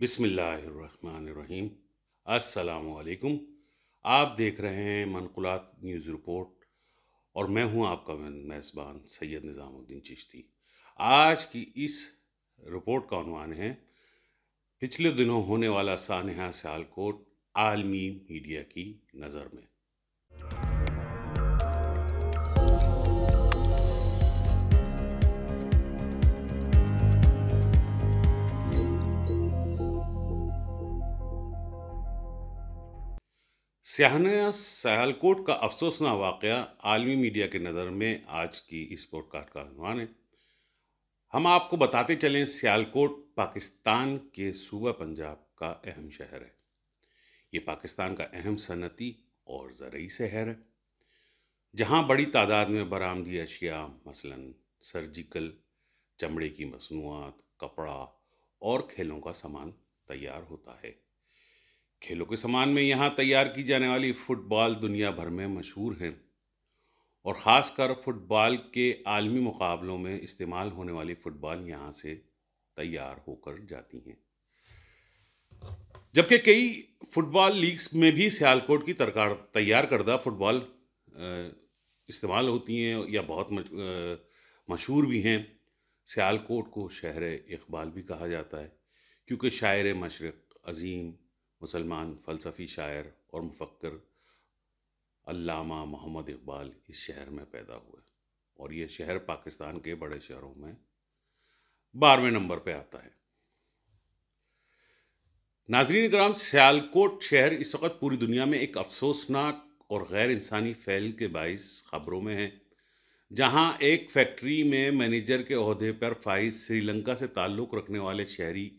बिसमीम असलकुम आप देख रहे हैं मनकुलात न्यूज़ रिपोर्ट और मैं हूं आपका मेज़बान सैयद निज़ामुद्दीन चिश्ती आज की इस रिपोर्ट का अनुमान है पिछले दिनों होने वाला सानहा सयालकोट आलमी मीडिया की नज़र में सियाहना सयालकोट का अफसोसना वाक़ आलमी मीडिया के नज़र में आज की इस पॉडकास्ट का अनुमान है हम आपको बताते चलें सियालकोट पाकिस्तान के सूबा पंजाब का अहम शहर है ये पाकिस्तान का अहम सनती और ज़रूरी शहर है जहाँ बड़ी तादाद में बरामदी अशिया मसलन सर्जिकल चमड़े की मसनूआत कपड़ा और खेलों का सामान तैयार होता है खेलों के सामान में यहाँ तैयार की जाने वाली फ़ुटबॉल दुनिया भर में मशहूर है और ख़ासकर फ़ुटबॉल के आलमी मुकाबलों में इस्तेमाल होने वाली फ़ुटबॉल यहाँ से तैयार होकर जाती हैं जबकि कई फ़ुटबॉल लीग्स में भी सियालकोट की तरकार तैयार करदा फ़ुटबॉल इस्तेमाल होती हैं या बहुत मशहूर भी हैं सियालकोट को शहर इकबाल भी कहा जाता है क्योंकि शायर मशरक़ अज़ीम मुसलमान फ़लसफ़ी शायर और मुफक्र अल्लामा मोहम्मद इकबाल इस शहर में पैदा हुए और ये शहर पाकिस्तान के बड़े शहरों में बारहवें नंबर पे आता है नाजरीन कराम सयालकोट शहर इस वक्त पूरी दुनिया में एक अफसोसनाक और गैर इंसानी फैल के बायस खबरों में है जहां एक फैक्ट्री में मैनेजर के अहदे पर फाइज श्रीलंका से ताल्लुक़ रखने वाले शहरी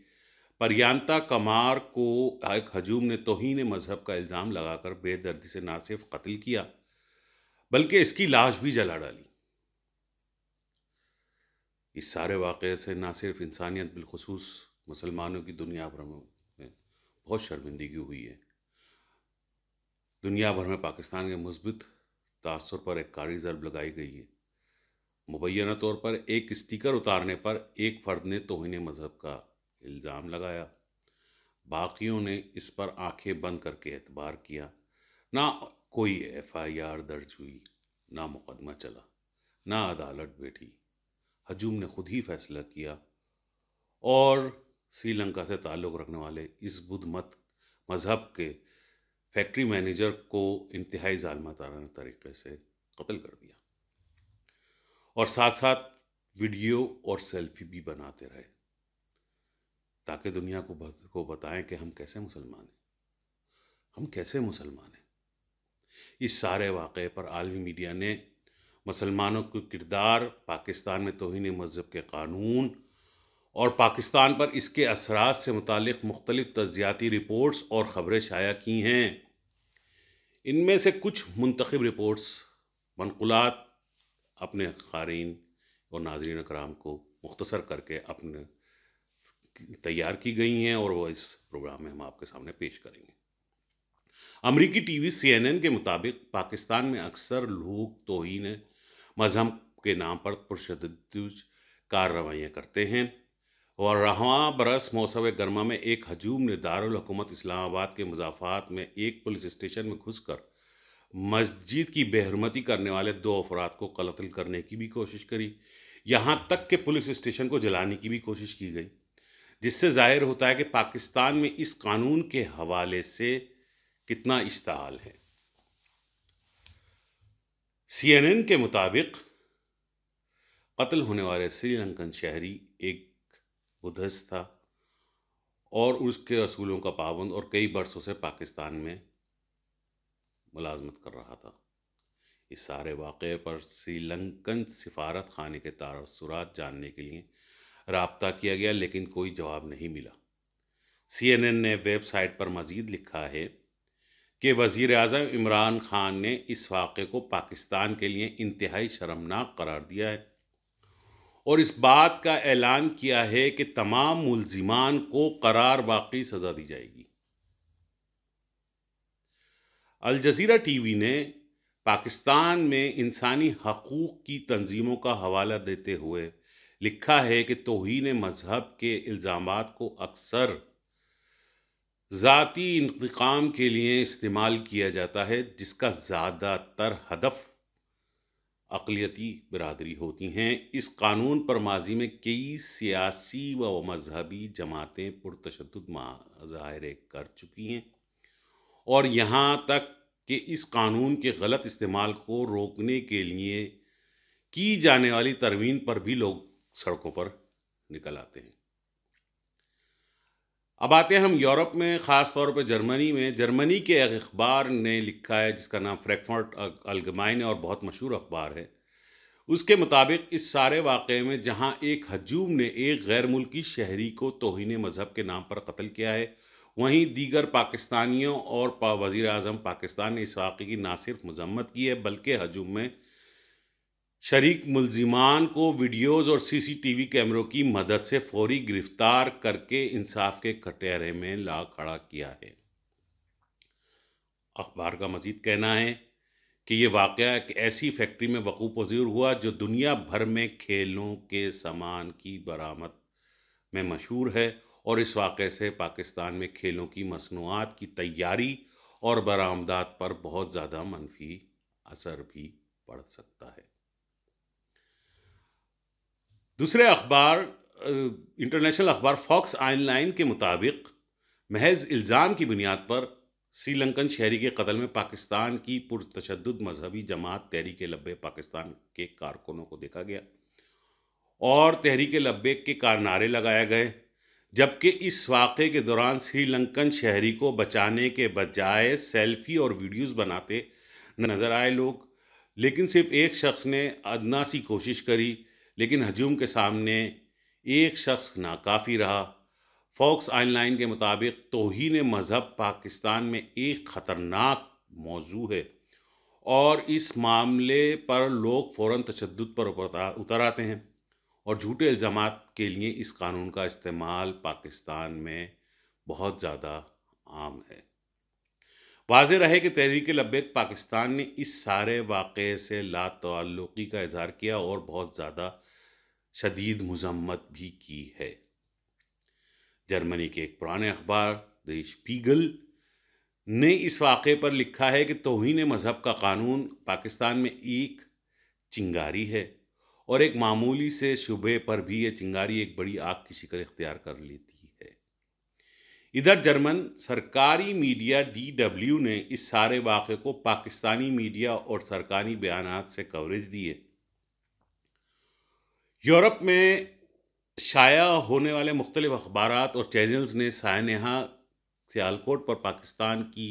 परयांता कमार को एक हजूम ने तोहन मज़हब का इल्ज़ाम लगाकर बेदर्दी से ना सिर्फ कत्ल किया बल्कि इसकी लाश भी जला डाली इस सारे वाक़े से ना सिर्फ इंसानियत बिलखसूस मुसलमानों की दुनिया भर में बहुत शर्मिंदगी हुई है दुनिया भर में पाकिस्तान के मुस्बित तासर पर एक कारी ज़रब लगाई गई है मुबैना तौर पर एक स्टिकर उतारने पर एक फ़र्द ने तोहन मज़हब का इल्ज़ाम लगाया बाकियों ने इस पर आंखें बंद करके एतबार किया ना कोई एफआईआर दर्ज हुई ना मुकदमा चला ना अदालत बैठी हजूम ने खुद ही फैसला किया और श्रीलंका से ताल्लुक़ रखने वाले इस बुद्ध मत मज़हब के फैक्ट्री मैनेजर को इंतहाई ालमताराना तरीके से कत्ल कर दिया और साथ साथ वीडियो और सेल्फी भी बनाते रहे ताकि दुनिया को को बताएं कि हम कैसे मुसलमान हैं हम कैसे मुसलमान हैं इस सारे वाक़े पर आलमी मीडिया ने मुसलमानों के किरदार पाकिस्तान में तोहन मज़हब के कानून और पाकिस्तान पर इसके असरा से मुतल मुख्तलिफ तजियाती रिपोर्ट्स और ख़बरें शाया की हैं इनमें से कुछ मंतखब रिपोर्ट्स मनकुलात अपने क़ारीन और नाजरन कराम को मुख्तसर करके अपने तैयार की गई हैं और वो इस प्रोग्राम में हम आपके सामने पेश करेंगे अमरीकी टीवी सीएनएन के मुताबिक पाकिस्तान में अक्सर लोग तोहन मजहब के नाम पर पुरशद कार्रवाइयाँ करते हैं और रवा बरस मौसम गर्मा में एक हजूम ने दारकूमत इस्लामाबाद के मजाफात में एक पुलिस स्टेशन में घुसकर मस्जिद की बेहरमती करने वाले दो अफराद को कलतल करने की भी कोशिश करी यहाँ तक कि पुलिस स्टेशन को जलाने की भी कोशिश की गई जिससे जाहिर होता है कि पाकिस्तान में इस कानून के हवाले से कितना इश्तहाल है सीएनएन के मुताबिक कत्ल होने वाले श्रीलंकन शहरी एक बुद्धस था और उसके असूलों का पाबंद और कई बरसों से पाकिस्तान में मुलाजमत कर रहा था इस सारे वाक़े पर श्रीलंकन सिफारत खाने के तारसरात जानने के लिए रबता किया गया लेकिन कोई जवाब नहीं मिला सीएनएन ने वेबसाइट पर मजीद लिखा है कि वज़ी अजम इमरान खान ने इस वाक़े को पाकिस्तान के लिए इंतहाई शर्मनाक करार दिया है और इस बात का ऐलान किया है कि तमाम मुलजिमान को करार वाकई सज़ा दी जाएगी अल जजीरा टीवी ने पाकिस्तान में इंसानी हकूक़ की तंजीमों का हवाला देते हुए लिखा है कि तोहन मज़हब के इल्ज़ाम को अक्सर ज़ाती इंतकाम के लिए इस्तेमाल किया जाता है जिसका ज़्यादातर हदफ अकलीती बरदरी होती हैं इस कानून पर माजी में कई सियासी व मजहबी जमातें पुरतशद मुजाहरे कर चुकी हैं और यहाँ तक कि इस कानून के गलत इस्तेमाल को रोकने के लिए की जाने वाली तरवीन पर भी लोग सड़कों पर निकल आते हैं अब आते हैं हम यूरोप में ख़ास तौर पर जर्मनी में जर्मनी के एक अखबार ने लिखा है जिसका नाम फ्रैकफर्ट अलगमाइन है और बहुत मशहूर अखबार है उसके मुताबिक इस सारे वाक़े में जहां एक हजूम ने एक गैर मुल्की शहरी को तोहन मज़हब के नाम पर कत्ल किया है वहीं दीगर पाकिस्तानियों और पा वज़ी अजम पाकिस्तान ने इस वाक़े की ना सिर्फ मजम्मत की है बल्कि हजूम में शरीक मुलजिमान को वीडियोस और सीसीटीवी कैमरों की मदद से फौरी गिरफ्तार करके इंसाफ के कटहरे में ला खड़ा किया है अखबार का मजीद कहना है कि ये वाक़ एक ऐसी फैक्ट्री में वक़ू पजीर हुआ जो दुनिया भर में खेलों के सामान की बरामद में मशहूर है और इस वाक़े से पाकिस्तान में खेलों की मसनूआत की तैयारी और बरामदात पर बहुत ज़्यादा मनफी असर भी पड़ सकता है दूसरे अखबार इंटरनेशनल अखबार फॉक्स आइनलाइन के मुताबिक महज इल्ज़ाम की बुनियाद पर श्रीलंकन शहरी के कत्ल में पाकिस्तान की पुरतशद मजहबी जमात तहरीक लब्बे पाकिस्तान के कारकुनों को देखा गया और तहरीक लब्बे के कारनारे लगाए गए जबकि इस वाक़े के दौरान श्रीलंकन शहरी को बचाने के बजाय सेल्फी और वीडियोस बनाते नज़र आए लोग लेकिन सिर्फ एक शख्स ने अदनासी कोशिश करी लेकिन हजूम के सामने एक शख्स नाकाफ़ी रहा फोक्स आइनलाइन के मुताबिक तोहन मज़हब पाकिस्तान में एक ख़तरनाक मौजू है और इस मामले पर लोग फ़ौर तशद पर उतर आते हैं और झूठे इल्ज़ाम के लिए इस कानून का इस्तेमाल पाकिस्तान में बहुत ज़्यादा आम है वाज रहे कि तहरीक लब्बैक पाकिस्तान ने इस सारे वाक़े से लातल्लुकी का इजहार किया और बहुत ज़्यादा शदीद मजम्मत भी की है जर्मनी के एक पुराने अखबार द स्पीगल ने इस वाक़े पर लिखा है कि तोहन मज़हब का कानून पाकिस्तान में एक चिंगारी है और एक मामूली से शुबे पर भी यह चिंगारी एक बड़ी आग की शिकल इख्तियार कर लेती है इधर जर्मन सरकारी मीडिया डी डब्ल्यू ने इस सारे वाक़े को पाकिस्तानी मीडिया और सरकारी बयान से कवरेज दिए यूरोप में शाया होने वाले मुख्तलिफ अखबार और चैनल्स ने सानहा सियालकोट पर पाकिस्तान की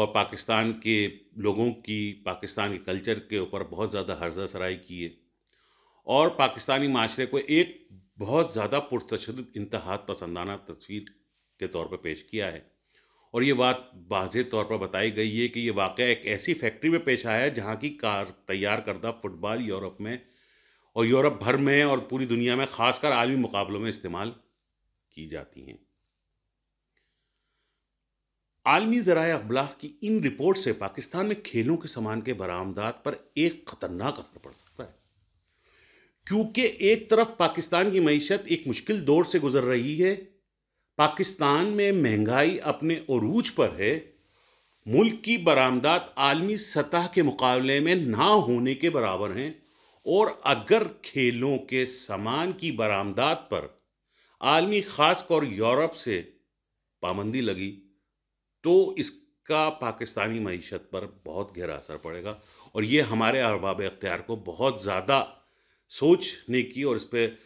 और पाकिस्तान के लोगों की पाकिस्तान के कल्चर के ऊपर बहुत ज़्यादा हर्जा सराई किए और पाकिस्तानी माशरे को एक बहुत ज़्यादा पुरतशद इंतहात पसंदाना तस्वीर के तौर पर पेश किया है और ये बात वाज तौर पर बताई गई है कि ये वाक़ एक ऐसी फैक्ट्री में पेश आया है जहाँ की कार तैयार करदा फुटबॉल यूरोप में और यूरोप भर में और पूरी दुनिया में खासकर आलमी मुकाबलों में इस्तेमाल की जाती हैं आलमी ज़रा अबलाग की इन रिपोर्ट से पाकिस्तान में खेलों के सामान के बरामदात पर एक ख़तरनाक असर पड़ सकता है क्योंकि एक तरफ पाकिस्तान की मीशत एक मुश्किल दौर से गुजर रही है पाकिस्तान में महंगाई अपने अरूज पर है मुल्क की बरामदात आलमी सतह के मुकाबले में ना होने के बराबर हैं और अगर खेलों के सामान की बरामदात पर आलमी खासकर यूरोप से पाबंदी लगी तो इसका पाकिस्तानी मीशत पर बहुत गहरा असर पड़ेगा और ये हमारे अरबाब अख्तियार को बहुत ज़्यादा सोचने की और इस पर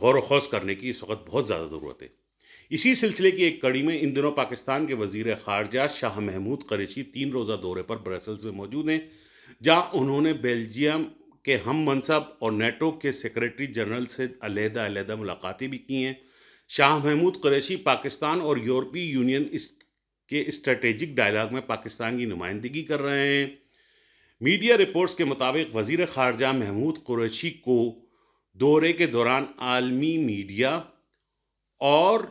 गौर वौस करने की इस वक्त बहुत ज़्यादा ज़रूरत है इसी सिलसिले की एक कड़ी में इन दिनों पाकिस्तान के वजीर खारजा शाह महमूद करेशी तीन रोज़ा दौरे पर ब्रसल्स में मौजूद हैं जहाँ उन्होंने बेल्जियम कि हम मनसब और नेटो के सेक्रेटरी जनरल से अलहदा अलहदा मुलाकातें भी की हैं शाह महमूद कुरैशी पाकिस्तान और यूरोपीय यूनियन इस के स्ट्रेटेजिक डायलाग में पाकिस्तान की नुमाइंदगी कर रहे हैं मीडिया रिपोर्ट्स के मुताबिक वजीर खारजा महमूद कुरैशी को दौरे के दौरान आलमी मीडिया और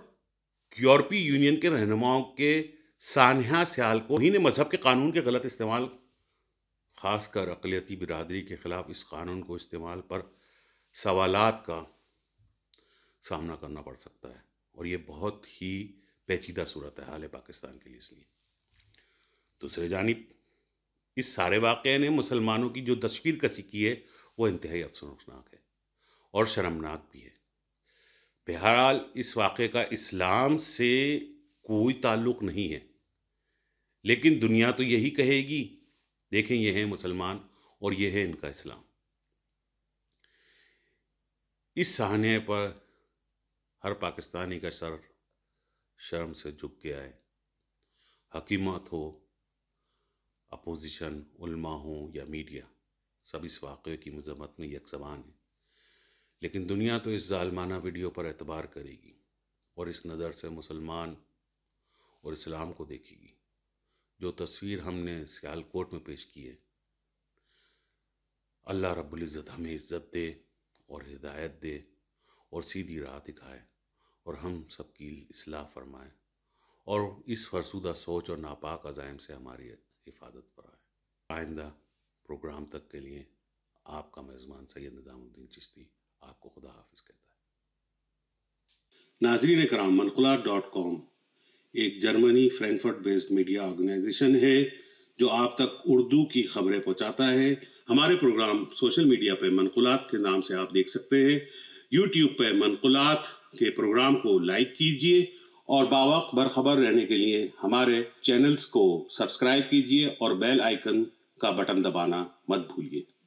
यूरोपीय यूनियन के रहनुमाओं के सानहा सियाल को ही ने मजहब के कानून के गलत इस्तेमाल खासकर अकलीती बिरादरी के ख़िलाफ़ इस कानून को इस्तेमाल पर सवाल का सामना करना पड़ सकता है और ये बहुत ही पेचीदा सूरत है हाल पाकिस्तान के लिए इसलिए दूसरे जानब इस सारे वाक़ ने मुसलमानों की जो तस्वीर कसी की है वो इंतहाई अफसोसनाक है और शर्मनाक भी है बहरहाल इस वाक़े का इस्लाम से कोई ताल्लुक़ नहीं है लेकिन दुनिया तो यही कहेगी देखें ये हैं मुसलमान और ये है इनका इस्लाम इस सहाने पर हर पाकिस्तानी का सर शर्म से झुक गया है हकीमत हो अपोजिशन उलमा हो या मीडिया सब इस वाक़े की मजम्मत में यकसमान है लेकिन दुनिया तो इस ज़ालमाना वीडियो पर एतबार करेगी और इस नज़र से मुसलमान और इस्लाम को देखेगी जो तस्वीर हमने सियालकोट में पेश की है अल्लाह इज़्ज़त हमें इज़्ज़त दे और हिदायत दे और सीधी राह दिखाए और हम सबकी असलाह फरमाए और इस फरसूदा सोच और नापाक अजायम से हमारी हिफाजत पर आए आइंदा प्रोग्राम तक के लिए आपका मेज़बान सैयद निज़ामुद्दीन चिश्ती आपको खुदा हाफिज़ कहता है नाजरीन कराम मनकुला डॉट कॉम एक Germany Frankfurt based media organisation है जो आप तक उर्दू की खबरें पहुंचाता है हमारे प्रोग्राम सोशल मीडिया पर मनकुलात के नाम से आप देख सकते हैं यूट्यूब पे मनकुलात के प्रोग्राम को लाइक कीजिए और बावक बरखबर रहने के लिए हमारे चैनल्स को सब्सक्राइब कीजिए और बेल आइकन का बटन दबाना मत भूलिए